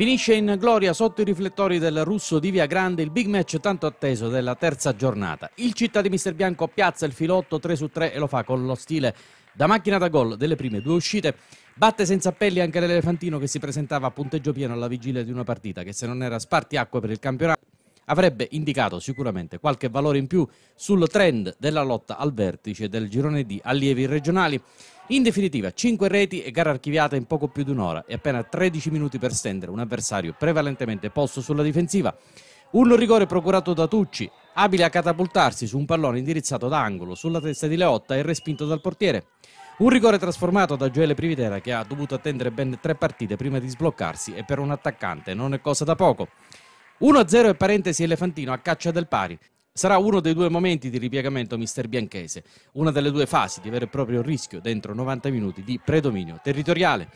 Finisce in gloria sotto i riflettori del russo di Via Grande il big match tanto atteso della terza giornata. Il città di Mister Bianco piazza il filotto 3 su 3 e lo fa con lo stile da macchina da gol delle prime due uscite. Batte senza appelli anche l'Elefantino che si presentava a punteggio pieno alla vigilia di una partita che se non era spartiacque per il campionato avrebbe indicato sicuramente qualche valore in più sul trend della lotta al vertice del girone di allievi regionali. In definitiva, 5 reti e gara archiviata in poco più di un'ora e appena 13 minuti per stendere un avversario prevalentemente posto sulla difensiva. Un rigore procurato da Tucci, abile a catapultarsi su un pallone indirizzato da angolo sulla testa di Leotta e respinto dal portiere. Un rigore trasformato da Gioele Privitera che ha dovuto attendere ben tre partite prima di sbloccarsi e per un attaccante non è cosa da poco. 1-0 e parentesi elefantino a caccia del pari. Sarà uno dei due momenti di ripiegamento mister bianchese, una delle due fasi di vero e proprio rischio dentro 90 minuti di predominio territoriale.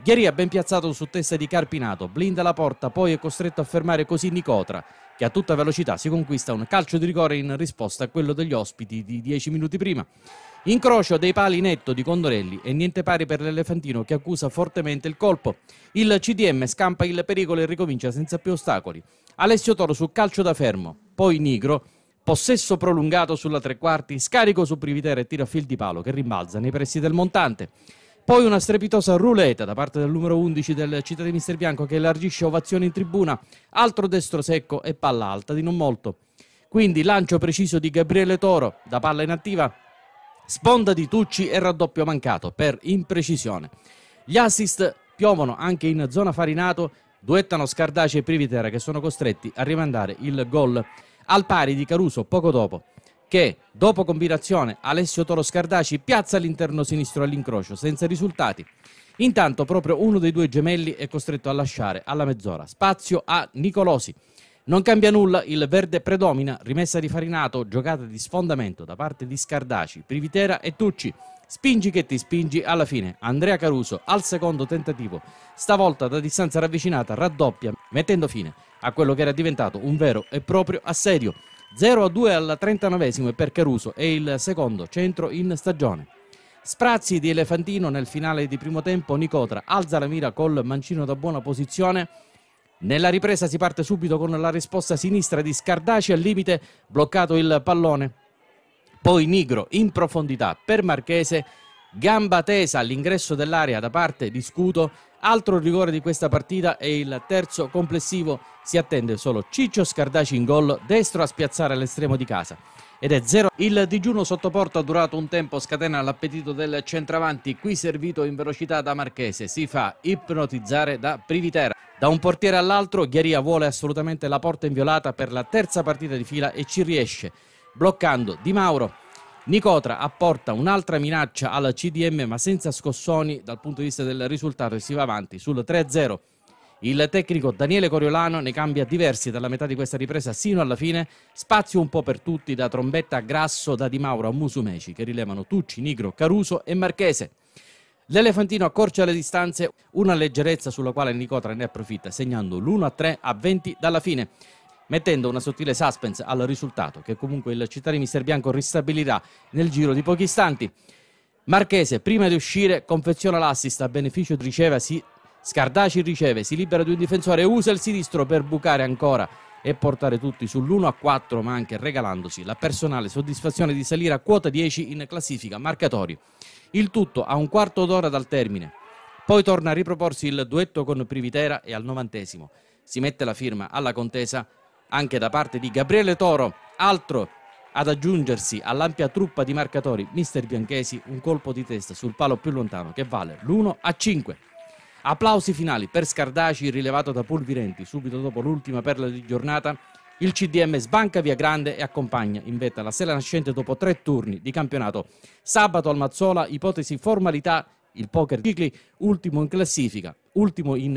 Ghiaria ben piazzato su testa di Carpinato, blinda la porta, poi è costretto a fermare così Nicotra, che a tutta velocità si conquista un calcio di rigore in risposta a quello degli ospiti di 10 minuti prima. Incrocio dei pali netto di Condorelli e niente pari per l'Elefantino che accusa fortemente il colpo. Il CDM scampa il pericolo e ricomincia senza più ostacoli. Alessio Toro su calcio da fermo, poi Nigro, possesso prolungato sulla tre quarti, scarico su Privitera e tira a fil di palo che rimbalza nei pressi del montante. Poi una strepitosa ruleta da parte del numero 11 del Città di Mister Bianco che elargisce ovazioni in tribuna, altro destro secco e palla alta di non molto. Quindi lancio preciso di Gabriele Toro da palla inattiva, sponda di Tucci e raddoppio mancato per imprecisione. Gli assist piovono anche in zona Farinato, duettano Scardaci e Privitera che sono costretti a rimandare il gol al pari di Caruso poco dopo che dopo combinazione Alessio Toro Scardaci piazza l'interno sinistro all'incrocio senza risultati. Intanto proprio uno dei due gemelli è costretto a lasciare alla mezz'ora spazio a Nicolosi. Non cambia nulla, il verde predomina, rimessa di Farinato, giocata di sfondamento da parte di Scardaci, Privitera e Tucci. Spingi che ti spingi alla fine. Andrea Caruso al secondo tentativo, stavolta da distanza ravvicinata raddoppia, mettendo fine a quello che era diventato un vero e proprio assedio. 0 2 al 39 esimo per Caruso e il secondo centro in stagione. Sprazzi di Elefantino nel finale di primo tempo, Nicotra alza la mira col mancino da buona posizione. Nella ripresa si parte subito con la risposta sinistra di Scardaci al limite, bloccato il pallone. Poi Nigro in profondità per Marchese gamba tesa all'ingresso dell'area da parte di Scuto, altro rigore di questa partita e il terzo complessivo si attende solo Ciccio Scardaci in gol, destro a spiazzare all'estremo di casa. Ed è zero. Il digiuno sottoporto ha durato un tempo, scatena l'appetito del centravanti, qui servito in velocità da Marchese, si fa ipnotizzare da Privitera. Da un portiere all'altro Ghiaria vuole assolutamente la porta inviolata per la terza partita di fila e ci riesce, bloccando Di Mauro Nicotra apporta un'altra minaccia alla CDM ma senza scossoni dal punto di vista del risultato e si va avanti sul 3-0. Il tecnico Daniele Coriolano ne cambia diversi dalla metà di questa ripresa sino alla fine, spazio un po' per tutti da Trombetta a Grasso, da Di Mauro a Musumeci che rilevano Tucci, Nigro, Caruso e Marchese. L'Elefantino accorcia le distanze, una leggerezza sulla quale Nicotra ne approfitta segnando l'1-3 a 20 dalla fine mettendo una sottile suspense al risultato che comunque il città di Mister Bianco ristabilirà nel giro di pochi istanti. Marchese, prima di uscire, confeziona l'assist a beneficio di riceve, si... Scardaci riceve, si libera di un difensore, usa il sinistro per bucare ancora e portare tutti sull'1-4, a ma anche regalandosi la personale soddisfazione di salire a quota 10 in classifica marcatori. Il tutto a un quarto d'ora dal termine. Poi torna a riproporsi il duetto con Privitera e al novantesimo si mette la firma alla contesa anche da parte di Gabriele Toro, altro ad aggiungersi all'ampia truppa di marcatori mister Bianchesi un colpo di testa sul palo più lontano che vale l'1 a 5. Applausi finali per Scardaci rilevato da Pulvirenti subito dopo l'ultima perla di giornata. Il CDM sbanca via grande e accompagna in vetta la sella nascente dopo tre turni di campionato. Sabato al Mazzola, ipotesi formalità, il poker cicli, ultimo in classifica, ultimo in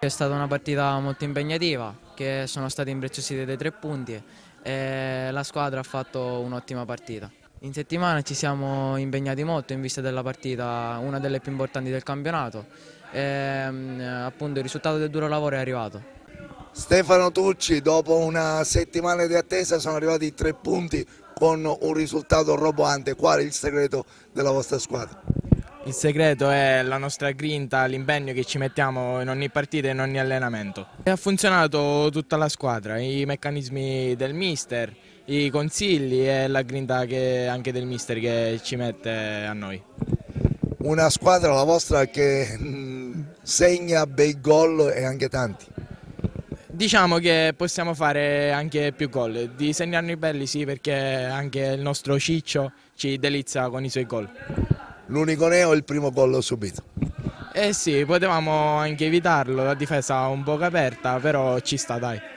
è stata una partita molto impegnativa, che sono stati impreziositi dei tre punti e la squadra ha fatto un'ottima partita. In settimana ci siamo impegnati molto in vista della partita, una delle più importanti del campionato e mm, appunto il risultato del duro lavoro è arrivato. Stefano Tucci, dopo una settimana di attesa sono arrivati i tre punti con un risultato roboante. Qual è il segreto della vostra squadra? Il segreto è la nostra grinta, l'impegno che ci mettiamo in ogni partita e in ogni allenamento. Ha funzionato tutta la squadra, i meccanismi del mister, i consigli e la grinta anche del mister che ci mette a noi. Una squadra, la vostra, che mm, segna bei gol e anche tanti. Diciamo che possiamo fare anche più gol, di segnarne belli sì perché anche il nostro Ciccio ci delizia con i suoi gol l'unico neo e il primo gol subito. Eh sì, potevamo anche evitarlo, la difesa un po' aperta, però ci sta dai.